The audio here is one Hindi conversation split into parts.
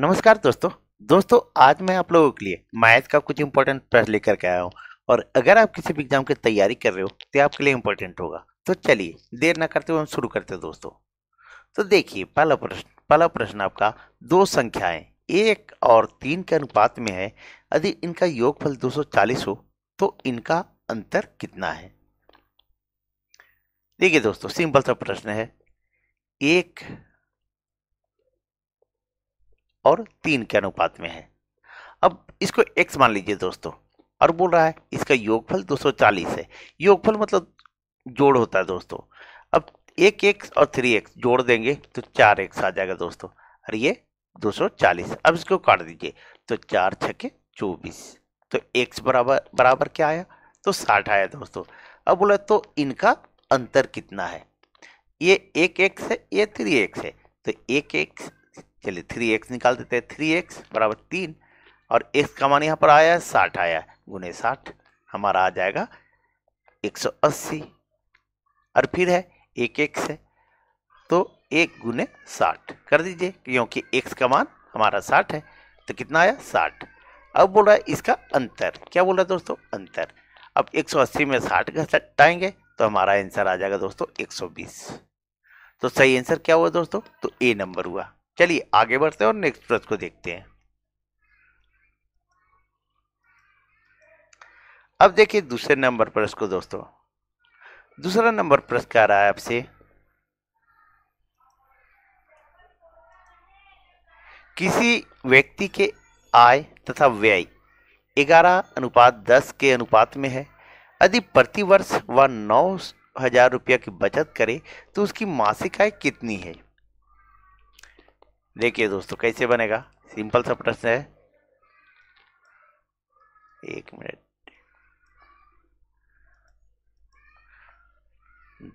नमस्कार दोस्तों दोस्तों आज मैं आप लोगों के लिए मैथ का कुछ इंपॉर्टेंट प्रश्न लेकर के आया हूँ और अगर आप किसी भी एग्जाम की तैयारी कर रहे हो तो आपके लिए इम्पोर्टेंट होगा तो चलिए देर ना करते हुए हम शुरू करते हैं दोस्तों तो देखिए पहला प्रश्न पहला प्रश्न आपका दो संख्याएं एक और तीन के अनुपात में है यदि इनका योगफल 240 हो तो इनका अंतर कितना है देखिए दोस्तों सिंपल सा प्रश्न है एक और तीन के अनुपात में है अब इसको एक्स मान लीजिए दोस्तों और बोल रहा है इसका योगफल 240 है योगफल मतलब जोड़ होता है दोस्तों अब एक एक्स और थ्री एक्स जोड़ देंगे तो चार एक्स आ जाएगा दोस्तों और ये 240 अब इसको काट दीजिए तो चार छके चौबीस तो एक्स बराबर बराबर क्या आया तो साठ आया दोस्तों अब बोला तो इनका अंतर कितना है ये एक एक्स है ये थ्री एक्स है तो एक एक्स चलिए थ्री एक्स निकाल देते हैं थ्री एक्स बराबर तीन और एक्स का मान यहाँ पर आया है साठ आया है गुने साठ हमारा आ जाएगा एक सौ अस्सी और फिर है एक एक्स है तो एक गुने साठ कर दीजिए क्योंकि एक्स का मान हमारा साठ है तो कितना आया साठ अब बोल रहा है इसका अंतर क्या बोल रहा है दोस्तों अंतर अब 180 में साठ घटाएंगे तो हमारा आंसर आ जाएगा दोस्तों 120 तो सही आंसर क्या हुआ दोस्तों तो ए नंबर हुआ चलिए आगे बढ़ते हैं और नेक्स्ट प्रश्न को देखते हैं अब देखिए दूसरे नंबर प्रश्न को दोस्तों दूसरा नंबर प्रश्न क्या रहा है आपसे किसी व्यक्ति के आय तथा व्यय ग्यारह अनुपात दस के अनुपात में है यदि प्रतिवर्ष वह नौ हजार रुपया की बचत करे तो उसकी मासिक आय कितनी है देखिए दोस्तों कैसे बनेगा सिंपल सा प्रश्न है एक मिनट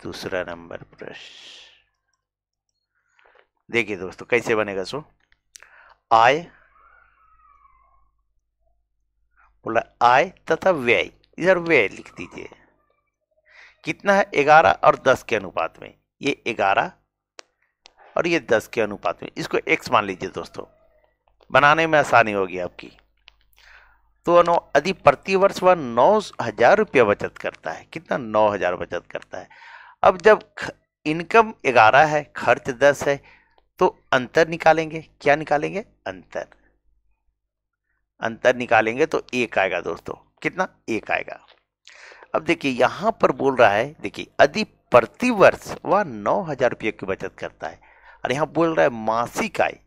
दूसरा नंबर प्रश्न देखिए दोस्तों कैसे बनेगा सो आय बोला आय तथा व्यय इधर व्यय लिख दीजिए कितना है ग्यारह और दस के अनुपात में ये ग्यारह और ये दस के अनुपात में इसको एक्स मान लीजिए दोस्तों बनाने में आसानी होगी आपकी तो अनु यदि प्रतिवर्ष वह नौ हजार रुपया बचत करता है कितना नौ हजार बचत करता है अब जब इनकम ग्यारह है खर्च दस है तो अंतर निकालेंगे क्या निकालेंगे अंतर अंतर निकालेंगे तो एक आएगा दोस्तों कितना एक आएगा अब देखिए यहां पर बोल रहा है देखिए यदि प्रतिवर्ष वह नौ हजार रुपये की बचत करता है और यहां बोल रहा है मासिक आय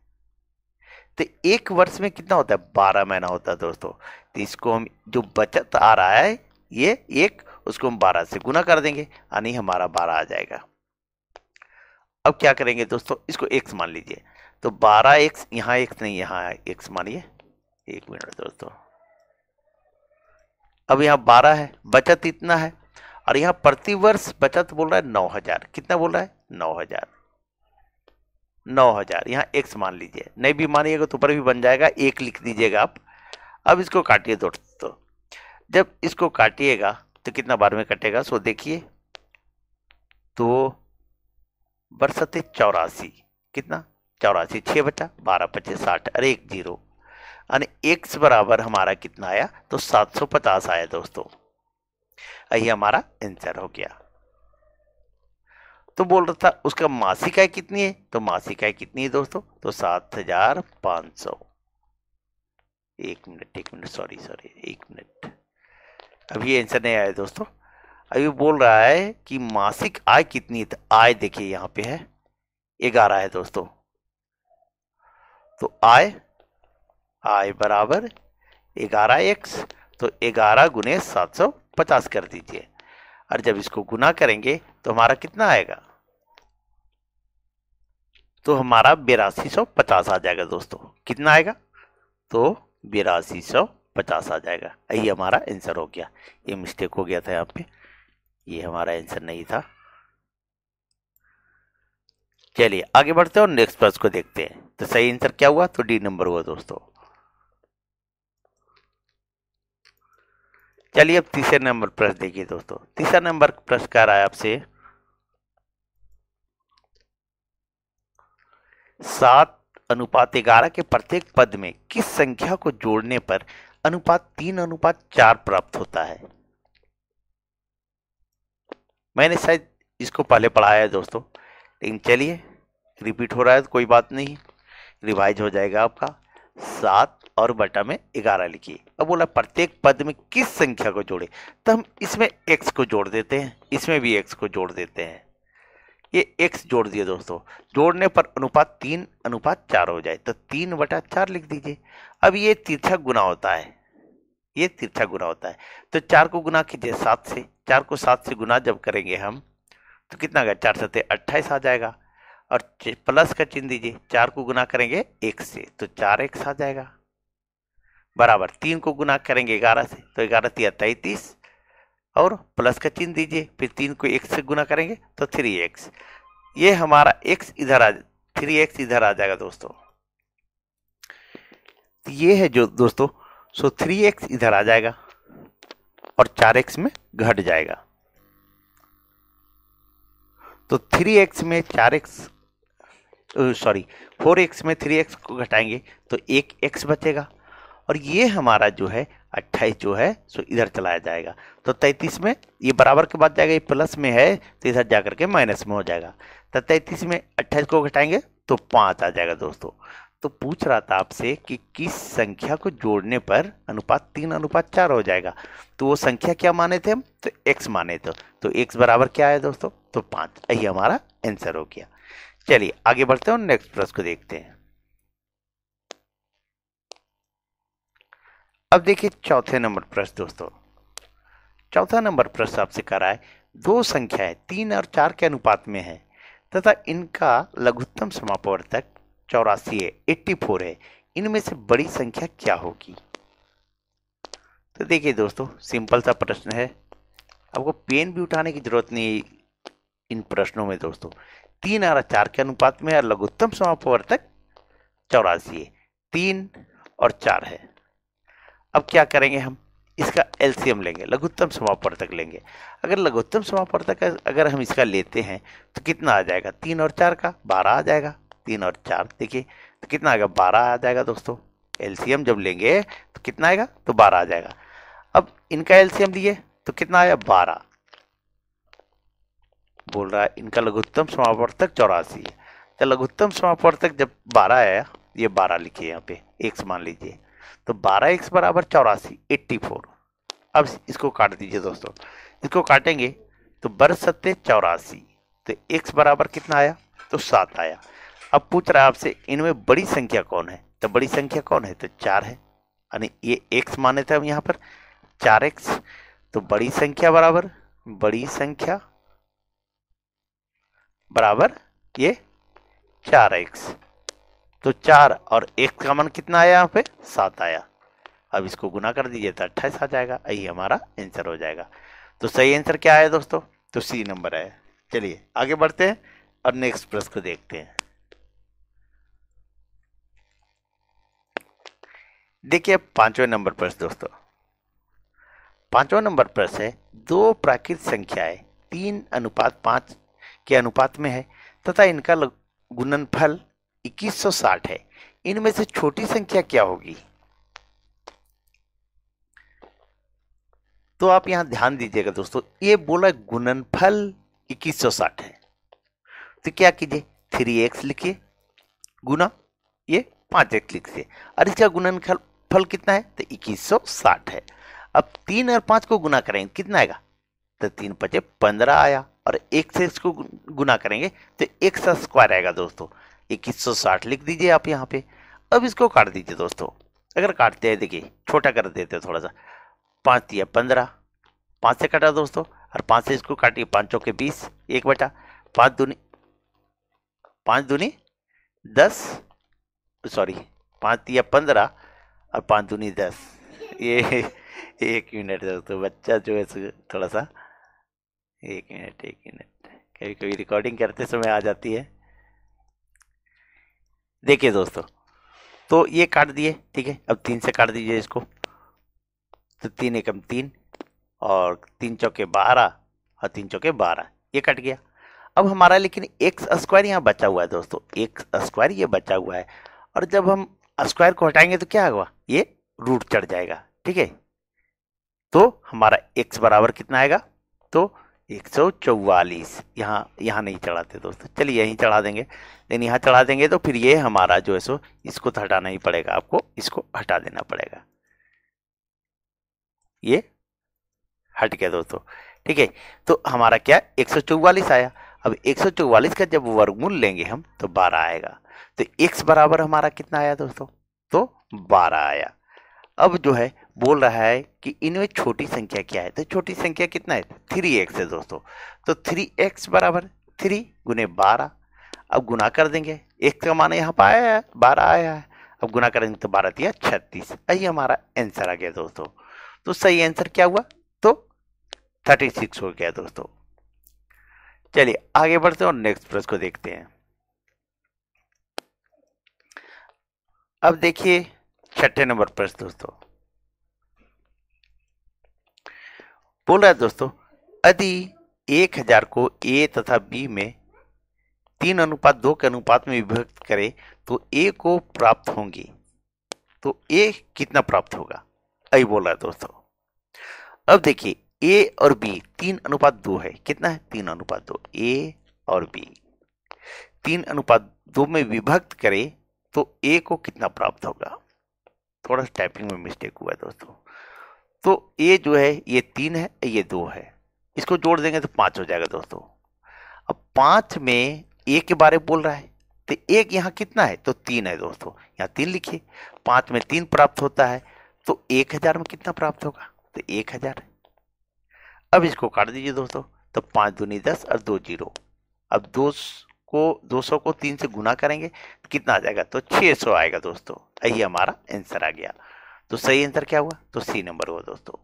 तो एक वर्ष में कितना होता है बारह महीना होता है दोस्तों तो इसको हम जो बचत आ रहा है ये एक उसको हम बारह से गुना कर देंगे यानी हमारा बारह आ जाएगा अब क्या करेंगे दोस्तों इसको एक्स मान लीजिए तो बारह एक्स यहां एक्स नहीं यहां एक्स मानिए एक मिनट दोस्तों अब यहां बारह है बचत इतना है और यहां प्रतिवर्ष बचत बोल रहा है नौ हजार कितना बोल रहा है नौ हजार नौ हजार यहाँ एक्स मान लीजिए नहीं भी मानिएगा तो ऊपर भी बन जाएगा एक लिख दीजिएगा आप अब इसको काटिए दोस्तों जब इसको काटिएगा तो कितना बार में कटेगा सो देखिए तो बरसते चौरासी कितना चौरासी छः बचा बारह पच्चीस साठ अरे एक जीरो यानी एक्स बराबर हमारा कितना आया तो सात सौ पचास आया दोस्तों यही हमारा आंसर हो गया तो बोल रहा था उसका मासिक आय कितनी है तो मासिक आय कितनी है दोस्तों तो सात हजार पांच सौ एक मिनट एक मिनट सॉरी सॉरी एक मिनट अभी आंसर नहीं आया दोस्तों अभी बोल रहा है कि मासिक आय कितनी है तो आय देखिए यहां पे है ग्यारह है दोस्तों तो आय आय बराबर ग्यारह एक्स तो ग्यारह गुने सात सौ पचास कर दीजिए और जब इसको गुना करेंगे तो हमारा कितना आएगा तो हमारा बेरासी सौ पचास आ जाएगा दोस्तों कितना आएगा तो बेरासी सौ पचास आ जाएगा यही हमारा आंसर हो गया ये मिस्टेक हो गया था यहाँ पे ये हमारा आंसर नहीं था चलिए आगे बढ़ते हैं और नेक्स्ट प्रश्न को देखते हैं तो सही आंसर क्या हुआ तो डी नंबर हुआ दोस्तों चलिए अब तीसरे नंबर प्रश्न देखिए दोस्तों तीसरा नंबर प्रश्न कह रहा है आपसे सात अनुपात ग्यारह के प्रत्येक पद में किस संख्या को जोड़ने पर अनुपात तीन अनुपात चार प्राप्त होता है मैंने शायद इसको पहले पढ़ाया है दोस्तों लेकिन चलिए रिपीट हो रहा है तो कोई बात नहीं रिवाइज हो जाएगा आपका सात और बटा में ग्यारह लिखिए अब बोला प्रत्येक पद में किस संख्या को जोड़े तो हम इसमें एक्स को जोड़ देते हैं इसमें भी एक्स को जोड़ देते हैं ये एक्स जोड़ दिए दोस्तों जोड़ने पर अनुपात तीन अनुपात चार हो जाए तो तीन बटा चार लिख दीजिए अब ये तिरछा गुना होता है ये तिरछा गुना होता है तो चार को गुना कीजिए सात से चार को सात से गुना जब करेंगे हम तो कितना गया चार सत्य अट्ठाईस आ जाएगा और प्लस का चिन्ह दीजिए चार को गुना करेंगे एक से तो चार एक आ जाएगा बराबर तीन को गुना करेंगे ग्यारह से तो ग्यारह तिया तैतीस और प्लस का चिन्ह दीजिए फिर तीन को एक्स से गुना करेंगे तो थ्री एक्स ये हमारा एक्स इधर आ थ्री एक्स इधर आ जाएगा दोस्तों ये है जो दोस्तों सो थ्री एक्स इधर आ जाएगा और चार एक्स में घट जाएगा तो थ्री एक्स में चार एक्स सॉरी फोर एक्स में थ्री एक्स को घटाएंगे तो एक एक्स बचेगा और ये हमारा जो है अट्ठाईस जो है सो इधर चलाया जाएगा तो तैंतीस में ये बराबर के बाद जाएगा ये प्लस में है तो इधर जा करके माइनस में हो जाएगा तो तैंतीस में अट्ठाईस को घटाएंगे तो पाँच आ जाएगा दोस्तों तो पूछ रहा था आपसे कि किस संख्या को जोड़ने पर अनुपात तीन अनुपात चार हो जाएगा तो वो संख्या क्या माने थे हम तो एक्स माने थे तो एक्स बराबर क्या है दोस्तों तो पाँच यही हमारा आंसर हो गया चलिए आगे बढ़ते हैं और नेक्स्ट प्रश्न को देखते हैं अब देखिए चौथे नंबर प्रश्न दोस्तों चौथा नंबर प्रश्न आपसे कर रहा है दो संख्याएं तीन और चार के अनुपात में है तथा इनका लघुत्तम समापवर्तक चौरासी है एट्टी फोर है इनमें से बड़ी संख्या क्या होगी तो देखिए दोस्तों सिंपल सा प्रश्न है आपको पेन भी उठाने की जरूरत नहीं इन प्रश्नों में दोस्तों तीन और चार के अनुपात में और लघुत्तम समापवर्तक चौरासी है तीन और चार है अब क्या करेंगे हम इसका एलसीएम लेंगे लघुत्तम तक लेंगे अगर लघुत्तम तक अगर हम इसका लेते हैं तो कितना आ जाएगा तीन और चार का बारह आ जाएगा तीन और चार देखिए तो कितना आएगा बारह आ जाएगा दोस्तों एलसीएम जब लेंगे तो कितना आएगा तो बारह आ जाएगा अब इनका एलसीएम लिए तो कितना आया बारह बोल रहा है इनका लघुत्तम तक चौरासी है तो लघुत्तम तक जब बारह आया ये बारह लिखिए यहाँ पे एक समान लीजिए तो बारह एक्स बराबर चौरासी एट्टी फोर अब इसको काट दीजिए दोस्तों इसको काटेंगे तो बर सत्य चौरासी तो x बराबर कितना आया तो सात आया अब पूछ रहा है आपसे इनमें बड़ी संख्या कौन है तो बड़ी संख्या कौन है तो चार है यानी ये x माने थे हम यहाँ पर चार एक्स तो बड़ी संख्या बराबर बड़ी संख्या बराबर ये चार एक्स तो चार और एक का मन कितना आया यहाँ पे सात आया अब इसको गुना कर दीजिए तो अट्ठाईस आ जाएगा यही हमारा आंसर हो जाएगा तो सही आंसर क्या आया दोस्तों तो सी नंबर आया चलिए आगे बढ़ते हैं और नेक्स्ट प्रश्न को देखते हैं देखिए पांचवें नंबर प्रश्न दोस्तों पांचवा नंबर प्रश्न है दो प्राकृत संख्याएं तीन अनुपात पांच के अनुपात में है तथा इनका गुणनफल 2160 है इनमें से छोटी संख्या क्या होगी तो आप यहां ध्यान दीजिएगा दोस्तों ये बोला गुणनफल 2160 है तो क्या कीजिए थ्री एक्स लिखिए गुना ये पांच एक्स लिखिए और इसका गुणनफल फल कितना है तो 2160 है अब तीन और पांच को गुना करेंगे कितना आएगा तो तीन पचे पंद्रह आया और एक से इसको गुना करेंगे तो एक सा स्क्वायर आएगा दोस्तों 2160 लिख दीजिए आप यहाँ पे अब इसको काट दीजिए दोस्तों अगर काटते हैं देखिए छोटा कर देते हैं थोड़ा सा पाँच दिया पंद्रह पाँच से काटा दोस्तों और पाँच से इसको काटिए पाँच चौके बीस एक बटा पाँच दूनी पाँच दूनी दस सॉरी पाँच दिया पंद्रह और पाँच दूनी दस ये एक मिनट दोस्तों बच्चा जो है थोड़ा सा एक मिनट एक मिनट कभी कभी रिकॉर्डिंग करते समय आ जाती है देखिए दोस्तों तो ये काट दिए ठीक है अब तीन से काट दीजिए इसको तो तीन एकम तीन और तीन चौके बारह और तीन चौके बारह ये कट गया अब हमारा लेकिन एक्स स्क्वायर यहाँ बचा हुआ है दोस्तों एक स्क्वायर ये बचा हुआ है और जब हम स्क्वायर को हटाएंगे तो क्या होगा ये रूट चढ़ जाएगा ठीक है तो हमारा एक्स बराबर कितना आएगा तो एक सौ चौवालीस यहाँ यहाँ नहीं चढ़ाते दोस्तों चलिए यहीं चढ़ा देंगे लेकिन यहाँ चढ़ा देंगे तो फिर ये हमारा जो है सो इसको तो हटाना ही पड़ेगा आपको इसको हटा देना पड़ेगा ये हट गया दोस्तों ठीक है तो हमारा क्या एक सौ चौवालीस आया अब एक सौ चौवालीस का जब वर्गमूल लेंगे हम तो बारह आएगा तो एक्स बराबर हमारा कितना आया दोस्तों तो बारह आया अब जो है बोल रहा है कि इनमें छोटी संख्या क्या है तो छोटी संख्या कितना है थ्री एक्स है दोस्तों तो थ्री एक्स बराबर थ्री गुने बारह अब गुना कर देंगे एक का मान यहाँ पर आया है बारह आया है अब गुना कर देंगे तो बारह दिया छत्तीस यही हमारा आंसर आ गया दोस्तों तो सही आंसर क्या हुआ तो थर्टी सिक्स हो गया दोस्तों चलिए आगे बढ़ते हैं और नेक्स्ट प्रश्न को देखते हैं अब देखिए छठे नंबर प्रश्न दोस्तों बोल रहा है दोस्तों यदि एक हजार को ए तथा बी में तीन अनुपात दो के अनुपात में विभक्त करें तो ए को प्राप्त होंगी तो ए कितना प्राप्त होगा यही बोल रहा है दोस्तों अब देखिए ए और बी तीन अनुपात दो है कितना है तीन अनुपात दो ए और बी तीन अनुपात दो में विभक्त करें तो ए को कितना प्राप्त होगा थोड़ा टाइपिंग में मिस्टेक हुआ दोस्तों तो ये जो है ये तीन है ये दो है इसको जोड़ देंगे तो पाँच हो जाएगा दोस्तों अब पाँच में एक के बारे में बोल रहा है तो एक यहाँ कितना है तो तीन है दोस्तों यहाँ तीन लिखिए पाँच में तीन प्राप्त होता है तो एक हज़ार में कितना प्राप्त होगा तो एक हज़ार अब इसको काट दीजिए दोस्तों तो पाँच दूनी दस और दो जीरो अब दो को दो सौ को तीन से गुना करेंगे तो कितना आ जाएगा तो छः सौ आएगा दोस्तों यही हमारा आंसर आ गया तो सही आंसर क्या हुआ तो सी नंबर हुआ दोस्तों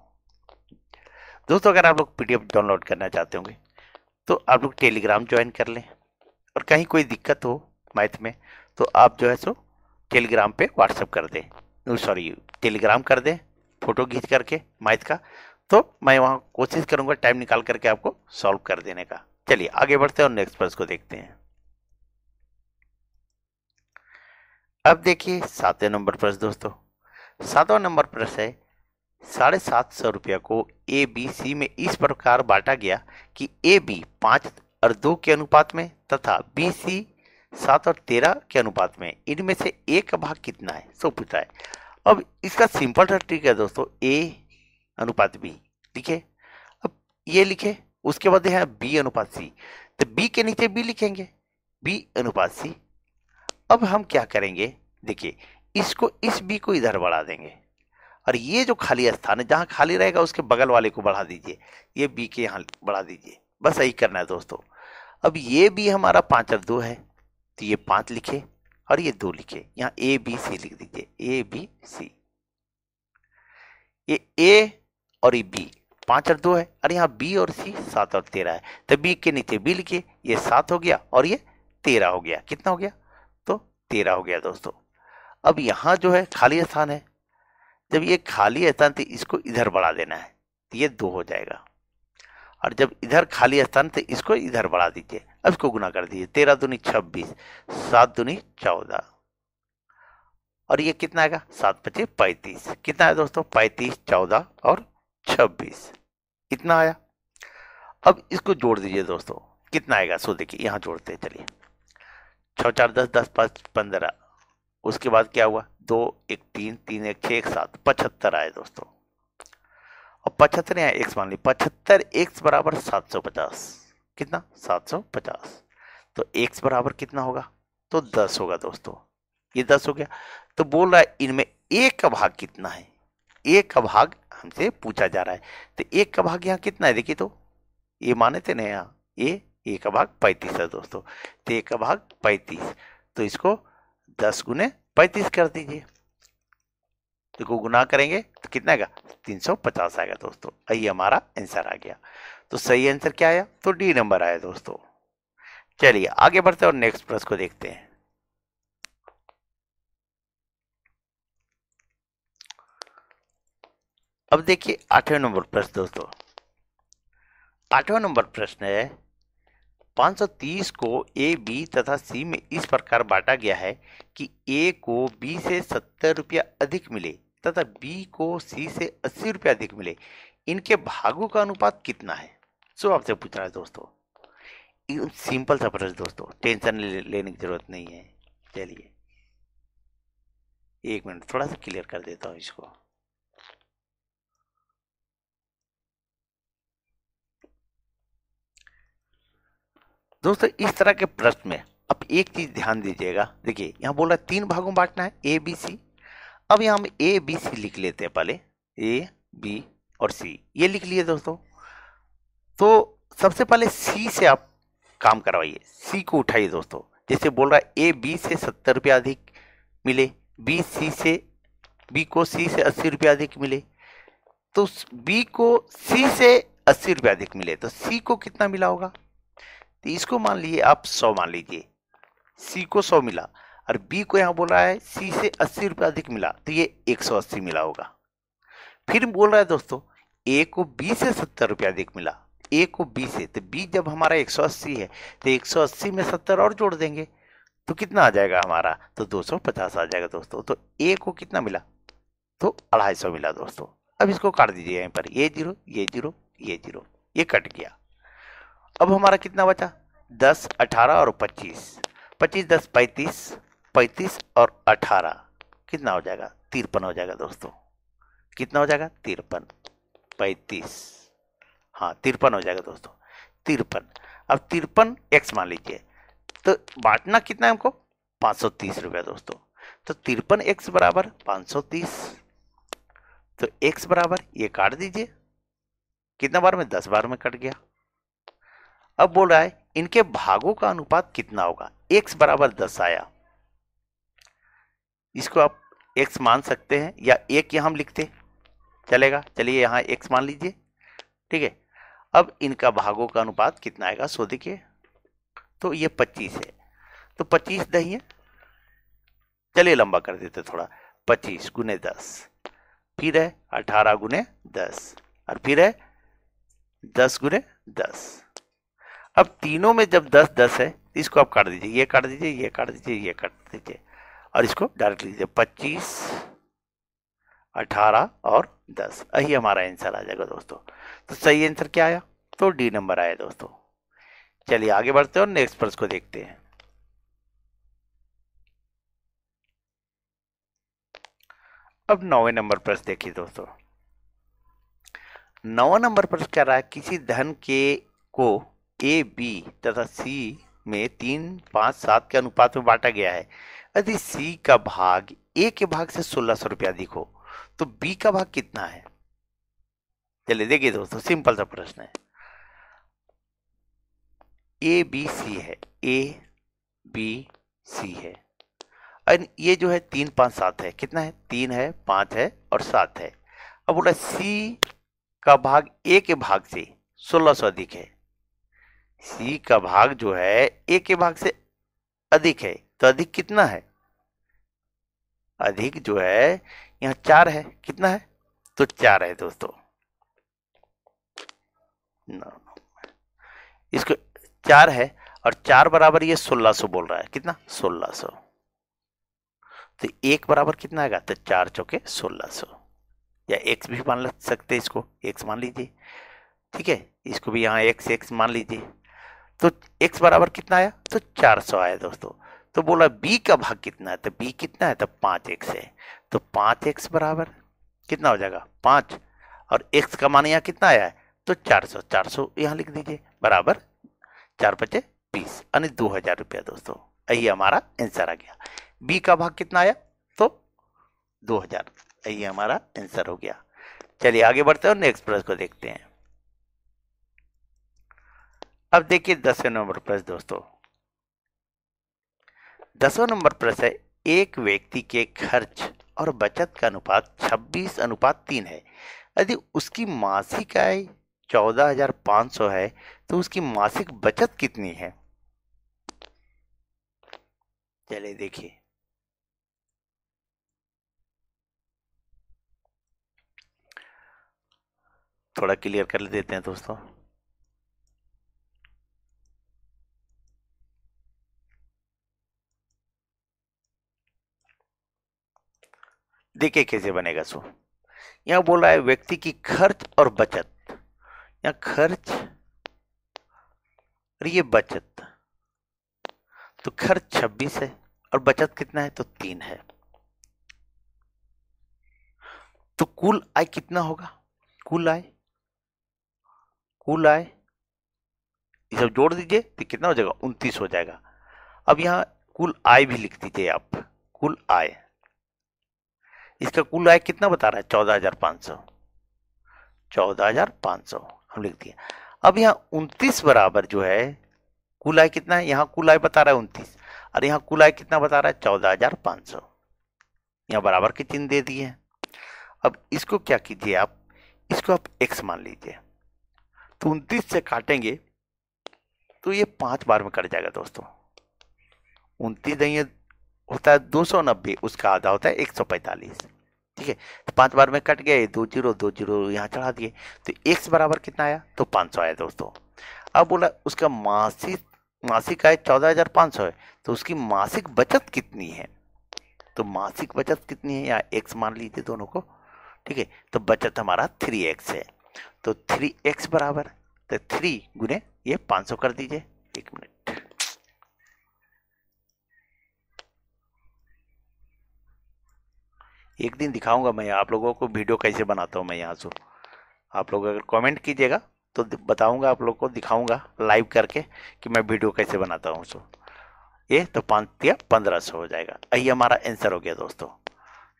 दोस्तों अगर आप लोग पीडीएफ डाउनलोड करना चाहते होंगे तो आप लोग टेलीग्राम ज्वाइन कर लें और कहीं कोई दिक्कत हो मैथ में तो आप जो है सो टेलीग्राम पे व्हाट्सअप कर दें सॉरी टेलीग्राम कर दें फोटो खींच करके मैथ का तो मैं वहाँ कोशिश करूँगा टाइम निकाल करके आपको सॉल्व कर देने का चलिए आगे बढ़ते हैं और नेक्स्ट प्रश्न को देखते हैं अब देखिए सातवें नंबर प्रश्न दोस्तों सातवां नंबर प्रश्न है साढ़े सात सौ रुपया को ए बी सी में इस प्रकार बांटा गया कि ए बी पाँच और दो के अनुपात में तथा बी सी सात और तेरह के अनुपात में इनमें से ए का भाग कितना है सो पूछा है अब इसका सिंपल सा ट्रिक है दोस्तों ए अनुपात बी लिखे अब ये लिखे उसके बाद है बी अनुपात सी तो बी के नीचे बी लिखेंगे बी अनुपात सी अब हम क्या करेंगे देखिए इसको इस बी को इधर बढ़ा देंगे और ये जो खाली स्थान है जहाँ खाली रहेगा उसके बगल वाले को बढ़ा दीजिए ये बी के यहाँ बढ़ा दीजिए बस यही करना है दोस्तों अब ये बी हमारा पाँच और दो है तो ये पाँच लिखे और ये दो लिखे यहाँ ए बी सी लिख दीजिए ए बी सी ये ए और ये बी पाँच और दो है और यहाँ बी और सी सात और तेरह है तो बी के नीचे बी लिखिए ये सात हो गया और ये तेरह हो गया कितना हो गया तो तेरह हो गया दोस्तों अब यहाँ जो है खाली स्थान है जब ये खाली स्थान थे तो इसको इधर बढ़ा देना है तो ये दो हो जाएगा और जब इधर खाली स्थान थे तो इसको इधर बढ़ा दीजिए अब इसको गुना कर दीजिए तेरह दूनी छब्बीस सात दूनी चौदह और ये कितना आएगा सात पच्चीस पैंतीस कितना है दोस्तों पैंतीस चौदह और छब्बीस इतना आया अब इसको जोड़ दीजिए दोस्तों कितना आएगा सो देखिए यहाँ जोड़ते चलिए छः चार दस दस पाँच पंद्रह उसके बाद क्या हुआ दो एक तीन तीन एक छः एक सात पचहत्तर आए दोस्तों और पचहत्तर यहाँ एक्स मान ली पचहत्तर एक्स बराबर सात सौ पचास कितना सात सौ पचास तो एक्स बराबर कितना होगा तो दस होगा दोस्तों ये दस हो गया तो बोल रहा है इनमें एक का भाग कितना है एक का भाग हमसे पूछा जा रहा है तो एक का भाग यहाँ कितना है देखिए तो ये माने थे ना यहाँ ये एक का भाग पैंतीस है दोस्तों तो एक का भाग पैंतीस तो इसको दस गुने पैंतीस कर दीजिए देखो गुना करेंगे तो कितना आएगा तीन सौ पचास आएगा दोस्तों यही हमारा आंसर आ गया तो सही आंसर क्या आया तो डी नंबर आया दोस्तों चलिए आगे बढ़ते हैं और नेक्स्ट प्रश्न को देखते हैं अब देखिए आठवें नंबर प्रश्न दोस्तों आठवां नंबर प्रश्न है 530 को ए बी तथा सी में इस प्रकार बांटा गया है कि ए को बी से सत्तर रुपया अधिक मिले तथा बी को सी से अस्सी रुपया अधिक मिले इनके भागों का अनुपात कितना है सो आपसे पूछना है दोस्तों सिंपल सा प्रश्न दोस्तों टेंशन लेने की जरूरत नहीं है चलिए एक मिनट थोड़ा सा क्लियर कर देता हूँ इसको दोस्तों इस तरह के प्रश्न में अब एक चीज ध्यान दीजिएगा देखिए यहाँ बोल रहा है तीन भागों में बांटना है ए बी सी अब यहाँ हम ए बी सी लिख लेते हैं पहले ए बी और सी ये लिख लिए दोस्तों तो सबसे पहले सी से आप काम करवाइए सी को उठाइए दोस्तों जैसे बोल रहा है ए बी से सत्तर रुपया अधिक मिले बी सी से बी को सी से अस्सी रुपया अधिक मिले तो बी को सी से अस्सी रुपया अधिक मिले तो सी को कितना मिला होगा तो इसको मान लीजिए आप सौ मान लीजिए सी को सौ मिला और बी को यहाँ बोल रहा है सी से अस्सी रुपया अधिक मिला तो ये एक सौ अस्सी मिला होगा फिर बोल रहा है दोस्तों ए को बी से सत्तर रुपया अधिक मिला ए को बी से तो बी जब हमारा एक सौ अस्सी है तो एक सौ अस्सी में सत्तर और जोड़ देंगे तो कितना आ जाएगा हमारा तो दो सौ पचास आ जाएगा दोस्तों तो ए को कितना मिला तो अढ़ाई सौ मिला दोस्तों अब इसको काट दीजिए यहीं पर ये जीरो ये जीरो ये जीरो ये कट गया अब हमारा कितना बचा दस अठारह और पच्चीस पच्चीस दस पैंतीस पैंतीस और अठारह कितना हो जाएगा तिरपन हो जाएगा दोस्तों कितना हो जाएगा तिरपन पैंतीस हाँ तिरपन हो जाएगा दोस्तों तिरपन अब तिरपन एक्स मान लीजिए तो बांटना कितना है हमको पाँच सौ तीस रुपया दोस्तों तो तिरपन एक्स बराबर पाँच सौ तीस तो एक्स बराबर ये काट दीजिए कितना बार में दस बार में कट गया अब बोल रहा है इनके भागों का अनुपात कितना होगा x बराबर दस आया इसको आप x मान सकते हैं या एक यहां हम लिखते चलेगा चलिए यहां x मान लीजिए ठीक है अब इनका भागों का अनुपात कितना आएगा सो देखिए तो ये 25 है तो 25 दही है चलिए लंबा कर देते थोड़ा 25 गुने दस फिर है 18 गुने दस और फिर है 10 गुने दस अब तीनों में जब दस दस है तो इसको आप काट दीजिए ये काट दीजिए ये काट दीजिए ये काट दीजिए और इसको डायरेक्ट लीजिए पच्चीस अठारह और दस यही हमारा आंसर आ जाएगा दोस्तों तो सही आंसर क्या आया तो डी नंबर आया दोस्तों चलिए आगे बढ़ते हैं और नेक्स्ट प्रश्न को देखते हैं अब नौवे नंबर प्रश्न देखिए दोस्तों नौवा नंबर प्रश्न कह रहा है किसी धन के को ए बी तथा सी में तीन पाँच सात के अनुपात में बांटा गया है यदि सी का भाग ए के भाग से सोलह सौ रुपया अधिक हो तो बी का भाग कितना है चलिए देखिए दोस्तों सिंपल सा प्रश्न है ए बी सी है ए बी सी है और ये जो है तीन पाँच सात है कितना है तीन है पाँच है और सात है अब बोला सी का भाग ए के भाग से सोलह सौ अधिक है सी का भाग जो है ए के भाग से अधिक है तो अधिक कितना है अधिक जो है यहाँ चार है कितना है तो चार है दोस्तों इसको चार है और चार बराबर ये सोलह सो बोल रहा है कितना सोलह सो तो एक बराबर कितना आएगा तो चार चौके सोलह सो या एक्स भी मान सकते इसको एक्स मान लीजिए ठीक है इसको भी यहाँ एक्स एक्स मान लीजिए तो x बराबर कितना आया तो 400 आया दोस्तों तो बोला b का भाग कितना है तो b कितना है तो पाँच एक्स है तो पाँच एक्स बराबर कितना हो जाएगा पाँच और x का मान यहाँ कितना आया है तो 400 400 यहाँ लिख दीजिए बराबर चार पचे बीस यानी दो हज़ार रुपया दोस्तों यही हमारा आंसर आ गया b का भाग कितना आया तो दो हज़ार यही हमारा आंसर हो गया चलिए आगे बढ़ते हैं और नेक्स्ट प्रश्न को देखते हैं अब देखिए दसवें नंबर प्रश्न दोस्तों दसवें नंबर प्रश्न है एक व्यक्ति के खर्च और बचत का अनुपात 26 अनुपात तीन है यदि उसकी मासिक आय 14,500 है तो उसकी मासिक बचत कितनी है चले देखिए थोड़ा क्लियर कर देते हैं दोस्तों देखिए कैसे बनेगा सो यहां बोला है व्यक्ति की खर्च और बचत यहाँ खर्च और ये बचत तो खर्च 26 है और बचत कितना है तो तीन है तो कुल आय कितना होगा कुल आय कुल आय ये सब जोड़ दीजिए तो कितना हो जाएगा उनतीस हो जाएगा अब यहां कुल आय भी लिख दीजिए आप कुल आय इसका कुल आय कितना बता रहा है चौदह हजार पांच सौ चौदह हजार पांच सौ हम लिख दिया अब यहाँ उनतीस बराबर जो है कुल आय कितना है यहाँ कुल आय बता रहा है उनतीस और यहाँ कुल आय कितना बता रहा है चौदह हजार पांच सौ यहाँ बराबर के चिन्ह दे दिए अब इसको क्या कीजिए आप इसको आप एक्स मान लीजिए तो उनतीस से काटेंगे तो ये पांच बार में कट जाएगा दोस्तों उनतीस दही होता है दो सौ नब्बे उसका आधा होता है एक सौ पैंतालीस ठीक है तो पांच बार में कट गए दो जीरो दो जीरो यहाँ चढ़ा दिए तो एक्स बराबर कितना आया तो पाँच सौ आया दोस्तों अब बोला उसका मासिक मासिक आय चौदह हज़ार पाँच सौ है तो उसकी मासिक बचत कितनी है तो मासिक बचत कितनी है या एक्स मान लीजिए दोनों को ठीक है तो बचत हमारा थ्री एक्स है तो थ्री एक्स बराबर तो थ्री गुने ये पाँच सौ कर दीजिए एक मिनट एक दिन दिखाऊंगा मैं आप लोगों को वीडियो कैसे बनाता हूँ मैं यहाँ से आप लोग अगर कमेंट कीजिएगा तो बताऊंगा आप लोग को दिखाऊंगा लाइव करके कि मैं वीडियो कैसे बनाता हूँ सो ये तो पाँच या पंद्रह सौ हो जाएगा यही हमारा आंसर हो गया दोस्तों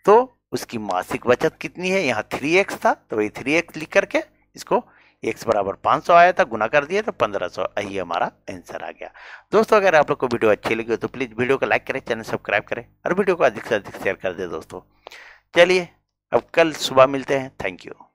तो उसकी मासिक बचत कितनी है यहाँ थ्री एक्स था तो वही थ्री एक्स लिख करके इसको एक्स बराबर पाँच सौ आया था गुना कर दिया तो पंद्रह सौ यही हमारा आंसर आ गया दोस्तों अगर आप लोग को वीडियो अच्छी लगी हो तो प्लीज़ वीडियो को लाइक करें चैनल सब्सक्राइब करें और वीडियो को अधिक से अधिक शेयर कर दे दोस्तों चलिए अब कल सुबह मिलते हैं थैंक यू